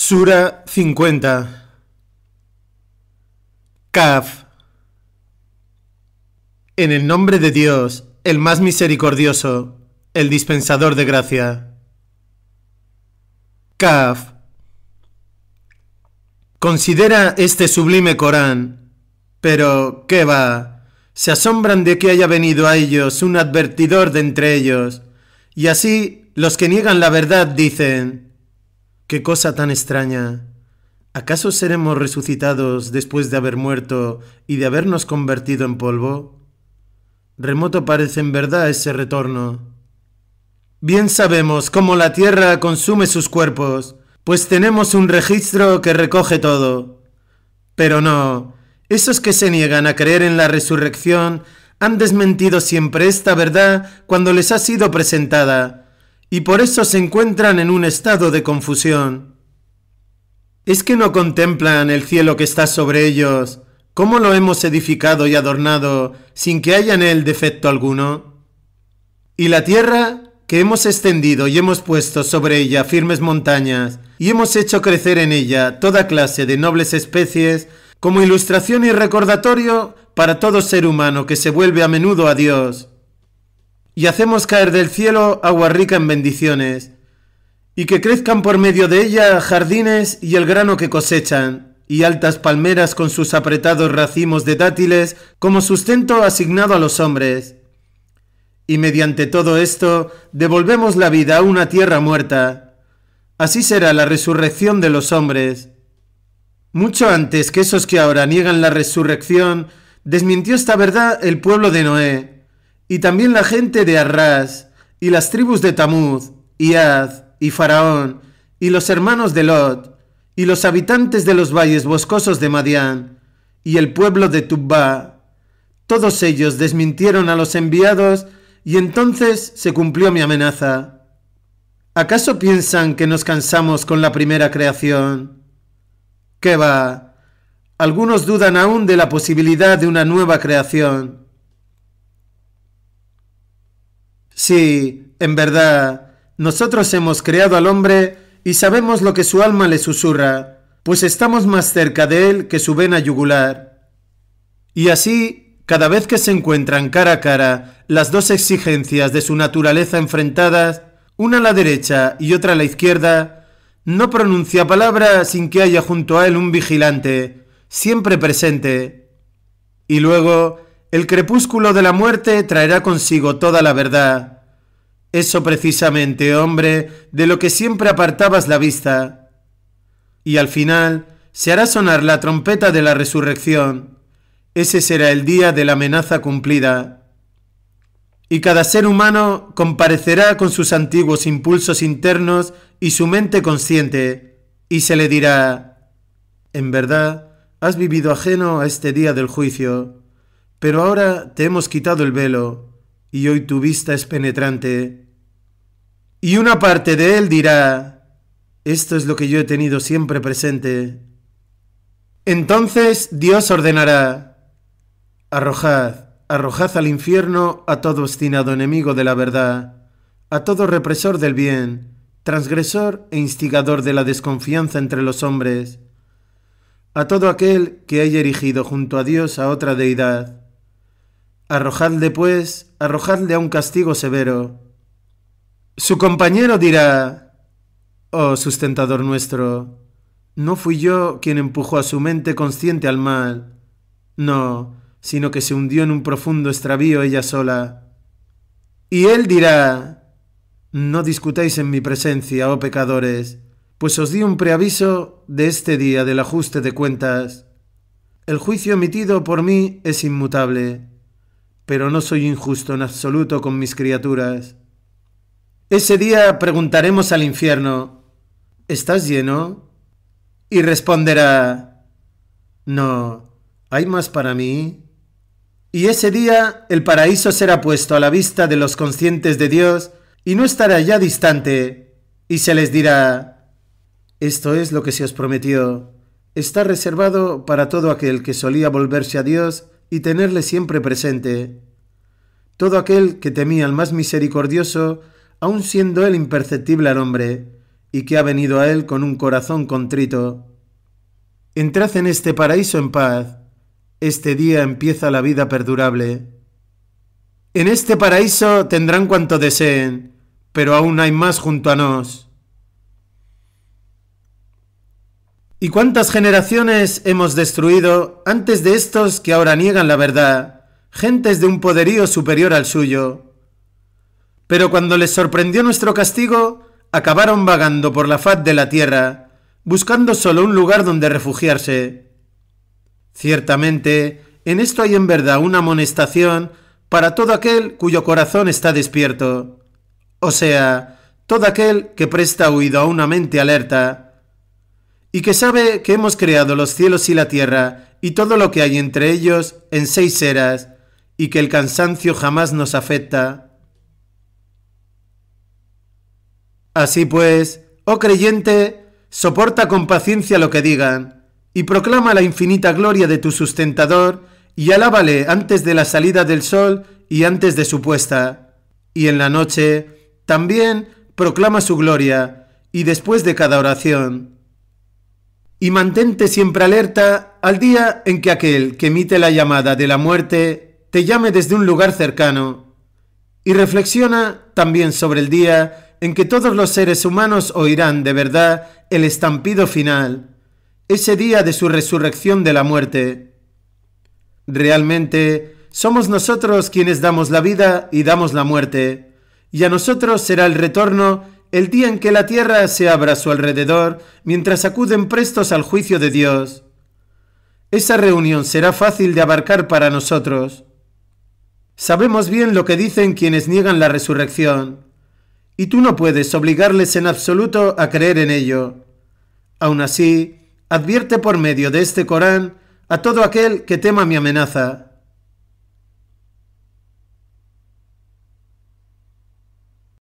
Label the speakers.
Speaker 1: Sura 50 Kaf En el nombre de Dios, el más misericordioso, el dispensador de gracia. Kaf Considera este sublime Corán, pero ¿qué va? Se asombran de que haya venido a ellos un advertidor de entre ellos, y así los que niegan la verdad dicen, Qué cosa tan extraña. ¿Acaso seremos resucitados después de haber muerto y de habernos convertido en polvo? Remoto parece en verdad ese retorno. Bien sabemos cómo la tierra consume sus cuerpos, pues tenemos un registro que recoge todo. Pero no, esos que se niegan a creer en la resurrección han desmentido siempre esta verdad cuando les ha sido presentada, y por eso se encuentran en un estado de confusión. ¿Es que no contemplan el cielo que está sobre ellos, cómo lo hemos edificado y adornado sin que haya en él defecto alguno? ¿Y la tierra que hemos extendido y hemos puesto sobre ella firmes montañas, y hemos hecho crecer en ella toda clase de nobles especies, como ilustración y recordatorio para todo ser humano que se vuelve a menudo a Dios y hacemos caer del cielo agua rica en bendiciones, y que crezcan por medio de ella jardines y el grano que cosechan, y altas palmeras con sus apretados racimos de dátiles como sustento asignado a los hombres. Y mediante todo esto devolvemos la vida a una tierra muerta. Así será la resurrección de los hombres. Mucho antes que esos que ahora niegan la resurrección, desmintió esta verdad el pueblo de Noé y también la gente de Arras, y las tribus de Tamuz, y Ad, y Faraón, y los hermanos de Lot, y los habitantes de los valles boscosos de Madián, y el pueblo de Tubba. Todos ellos desmintieron a los enviados, y entonces se cumplió mi amenaza. ¿Acaso piensan que nos cansamos con la primera creación? ¿Qué va? Algunos dudan aún de la posibilidad de una nueva creación. Sí, en verdad, nosotros hemos creado al hombre y sabemos lo que su alma le susurra, pues estamos más cerca de él que su vena yugular. Y así, cada vez que se encuentran cara a cara las dos exigencias de su naturaleza enfrentadas, una a la derecha y otra a la izquierda, no pronuncia palabra sin que haya junto a él un vigilante, siempre presente. Y luego, el crepúsculo de la muerte traerá consigo toda la verdad. Eso precisamente, hombre, de lo que siempre apartabas la vista. Y al final se hará sonar la trompeta de la resurrección. Ese será el día de la amenaza cumplida. Y cada ser humano comparecerá con sus antiguos impulsos internos y su mente consciente, y se le dirá, en verdad, has vivido ajeno a este día del juicio pero ahora te hemos quitado el velo, y hoy tu vista es penetrante. Y una parte de él dirá, esto es lo que yo he tenido siempre presente. Entonces Dios ordenará, arrojad, arrojad al infierno a todo obstinado enemigo de la verdad, a todo represor del bien, transgresor e instigador de la desconfianza entre los hombres, a todo aquel que haya erigido junto a Dios a otra deidad, Arrojadle pues, arrojadle a un castigo severo. Su compañero dirá, Oh sustentador nuestro, no fui yo quien empujó a su mente consciente al mal, no, sino que se hundió en un profundo extravío ella sola. Y él dirá, No discutáis en mi presencia, oh pecadores, pues os di un preaviso de este día del ajuste de cuentas. El juicio emitido por mí es inmutable pero no soy injusto en absoluto con mis criaturas. Ese día preguntaremos al infierno, ¿estás lleno? Y responderá, no, ¿hay más para mí? Y ese día el paraíso será puesto a la vista de los conscientes de Dios y no estará ya distante, y se les dirá, esto es lo que se os prometió, está reservado para todo aquel que solía volverse a Dios y tenerle siempre presente. Todo aquel que temía al más misericordioso, aun siendo él imperceptible al hombre, y que ha venido a él con un corazón contrito. Entrad en este paraíso en paz. Este día empieza la vida perdurable. En este paraíso tendrán cuanto deseen, pero aún hay más junto a nos. ¿Y cuántas generaciones hemos destruido antes de estos que ahora niegan la verdad, gentes de un poderío superior al suyo? Pero cuando les sorprendió nuestro castigo, acabaron vagando por la faz de la tierra, buscando solo un lugar donde refugiarse. Ciertamente, en esto hay en verdad una amonestación para todo aquel cuyo corazón está despierto, o sea, todo aquel que presta oído a una mente alerta y que sabe que hemos creado los cielos y la tierra y todo lo que hay entre ellos en seis eras, y que el cansancio jamás nos afecta. Así pues, oh creyente, soporta con paciencia lo que digan, y proclama la infinita gloria de tu sustentador, y alábale antes de la salida del sol y antes de su puesta. Y en la noche también proclama su gloria, y después de cada oración y mantente siempre alerta al día en que aquel que emite la llamada de la muerte te llame desde un lugar cercano, y reflexiona también sobre el día en que todos los seres humanos oirán de verdad el estampido final, ese día de su resurrección de la muerte. Realmente somos nosotros quienes damos la vida y damos la muerte, y a nosotros será el retorno el día en que la tierra se abra a su alrededor, mientras acuden prestos al juicio de Dios. Esa reunión será fácil de abarcar para nosotros. Sabemos bien lo que dicen quienes niegan la resurrección, y tú no puedes obligarles en absoluto a creer en ello. Aún así, advierte por medio de este Corán a todo aquel que tema mi amenaza.